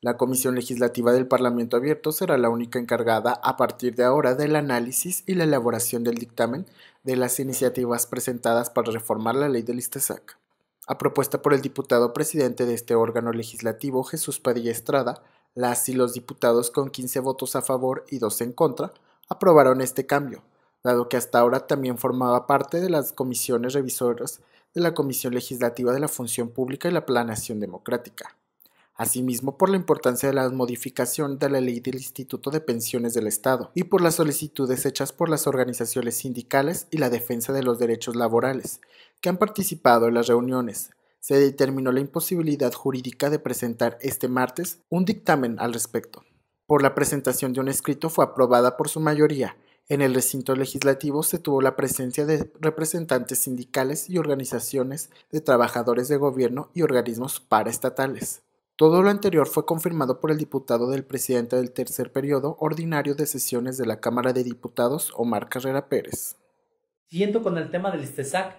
La Comisión Legislativa del Parlamento Abierto será la única encargada a partir de ahora del análisis y la elaboración del dictamen de las iniciativas presentadas para reformar la ley del ISTESAC. A propuesta por el diputado presidente de este órgano legislativo, Jesús Padilla Estrada, las y los diputados con 15 votos a favor y 2 en contra aprobaron este cambio, dado que hasta ahora también formaba parte de las comisiones revisoras de la Comisión Legislativa de la Función Pública y la Planación Democrática asimismo por la importancia de la modificación de la ley del Instituto de Pensiones del Estado y por las solicitudes hechas por las organizaciones sindicales y la defensa de los derechos laborales, que han participado en las reuniones. Se determinó la imposibilidad jurídica de presentar este martes un dictamen al respecto. Por la presentación de un escrito fue aprobada por su mayoría, en el recinto legislativo se tuvo la presencia de representantes sindicales y organizaciones de trabajadores de gobierno y organismos paraestatales. Todo lo anterior fue confirmado por el diputado del presidente del tercer periodo ordinario de sesiones de la Cámara de Diputados, Omar Carrera Pérez. Siguiendo con el tema del ISTESAC,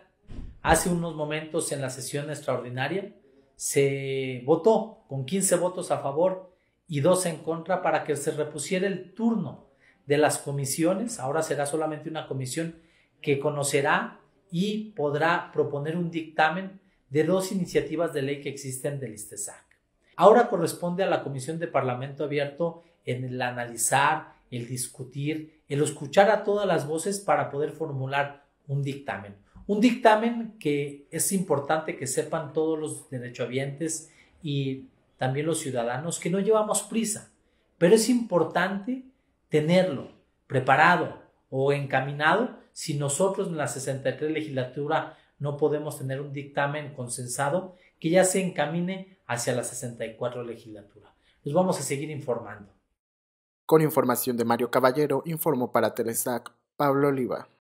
hace unos momentos en la sesión extraordinaria se votó con 15 votos a favor y 2 en contra para que se repusiera el turno de las comisiones. Ahora será solamente una comisión que conocerá y podrá proponer un dictamen de dos iniciativas de ley que existen del ISTESAC. Ahora corresponde a la Comisión de Parlamento Abierto en el analizar, el discutir, el escuchar a todas las voces para poder formular un dictamen. Un dictamen que es importante que sepan todos los derechohabientes y también los ciudadanos que no llevamos prisa, pero es importante tenerlo preparado o encaminado si nosotros en la 63 legislatura no podemos tener un dictamen consensado que ya se encamine hacia la 64 legislatura. Nos vamos a seguir informando. Con información de Mario Caballero, informó para Telesac Pablo Oliva.